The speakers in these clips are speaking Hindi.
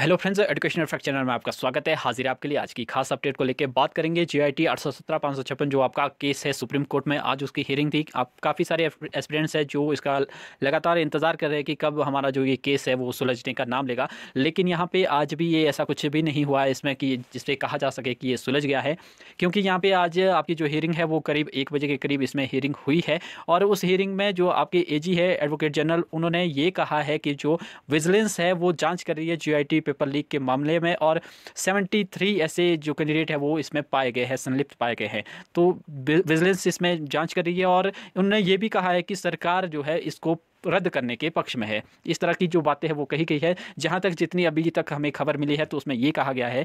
hello friends education fact channel में आपका स्वागत है हाजिर आपके लिए आज की खास अपडेट को लेकर बात करेंगे आई टी आठ जो आपका केस है सुप्रीम कोर्ट में आज उसकी हियरिंग थी आप काफ़ी सारे एस्पिरेंट्स हैं जो इसका लगातार इंतजार कर रहे हैं कि कब हमारा जो ये केस है वो सुलझने का नाम लेगा लेकिन यहाँ पर आज भी ये ऐसा कुछ भी नहीं हुआ है इसमें कि जिससे कहा जा सके कि ये सुलझ गया है क्योंकि यहाँ पर आज आपकी जो हियरिंग है वो करीब एक बजे के करीब इसमें हियरिंग हुई है और उस हियरिंग में जो आपके ए है एडवोकेट जनरल उन्होंने ये कहा है कि जो विजिलेंस है वो जाँच कर रही है जी पेपर लीक के मामले में और 73 ऐसे जो कैंडिडेट हैं वो इसमें पाए गए हैं संलिप्त पाए गए हैं तो विजिलेंस इसमें जांच कर रही है और उन्होंने ये भी कहा है कि सरकार जो है इसको रद्द करने के पक्ष में है इस तरह की जो बातें हैं वो कही गई है जहाँ तक जितनी अभी तक हमें खबर मिली है तो उसमें ये कहा गया है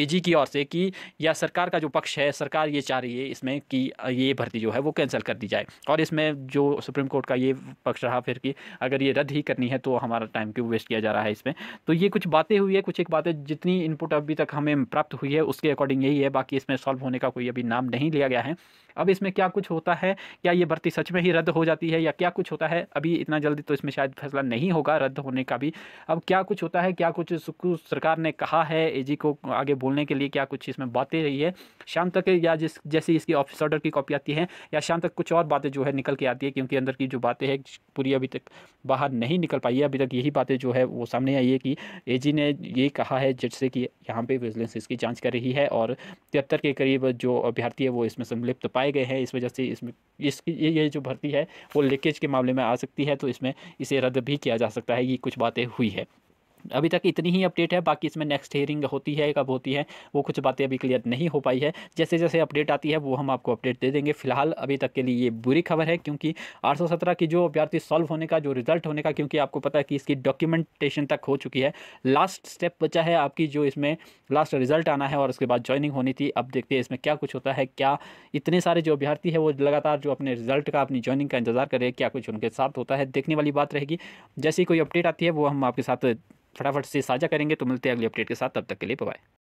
एजी की ओर से कि या सरकार का जो पक्ष है सरकार ये चाह रही है इसमें कि ये भर्ती जो है वो कैंसिल कर दी जाए और इसमें जो सुप्रीम कोर्ट का ये पक्ष रहा फिर कि अगर ये रद्द ही करनी है तो हमारा टाइम क्यों वेस्ट किया जा रहा है इसमें तो ये कुछ बातें हुई है कुछ एक बातें जितनी इनपुट अभी तक हमें प्राप्त हुई है उसके अकॉर्डिंग यही है बाकी इसमें सॉल्व होने का कोई अभी नाम नहीं लिया गया है अब इसमें क्या कुछ होता है क्या ये भर्ती सच में ही रद्द हो जाती है या क्या कुछ होता है अभी इतना जल्दी तो इसमें शायद फैसला नहीं होगा रद्द होने का भी अब क्या कुछ होता है क्या कुछ सरकार ने कहा है एजी को आगे बोलने के लिए क्या कुछ इसमें बातें रही है शाम तक या जिस जैसे इसकी ऑफिस ऑर्डर की कॉपी आती है या शाम तक कुछ और बातें जो है निकल के आती है क्योंकि अंदर की जो बातें है पूरी अभी तक बाहर नहीं निकल पाई है अभी तक यही बातें जो है वो सामने आई है कि ए ने ये कहा है जिससे कि यहाँ पर विजिलेंस इसकी जाँच कर रही है और तिहत्तर के करीब जो अभ्यर्थी है वो इसमें संलिप्त पाए गए हैं इस वजह से इसमें इसकी ये जो भर्ती है वो लीकेज के मामले में आ सकती है तो इसमें इसे रद्द भी किया जा सकता है ये कुछ बातें हुई है अभी तक इतनी ही अपडेट है बाकी इसमें नेक्स्ट हेयरिंग होती है कब होती है वो कुछ बातें अभी क्लियर नहीं हो पाई है जैसे जैसे अपडेट आती है वो हम आपको अपडेट दे देंगे फिलहाल अभी तक के लिए ये बुरी खबर है क्योंकि आठ की जो अभ्यर्थी सॉल्व होने का जो रिजल्ट होने का क्योंकि आपको पता है कि इसकी डॉक्यूमेंटेशन तक हो चुकी है लास्ट स्टेप बचा है आपकी जो इसमें लास्ट रिजल्ट आना है और उसके बाद ज्वाइनिंग होनी थी अब देखते हैं इसमें क्या कुछ होता है क्या इतने सारे जो अभ्यर्थी है वो लगातार जो अपने रिजल्ट का अपनी ज्वाइनिंग का इंतजार कर रहे हैं क्या कुछ उनके साथ होता है देखने वाली बात रहेगी जैसी कोई अपडेट आती है वो हम आपके साथ फटाफट से साझा करेंगे तो मिलते हैं अगली अपडेट के साथ तब तक के लिए बाय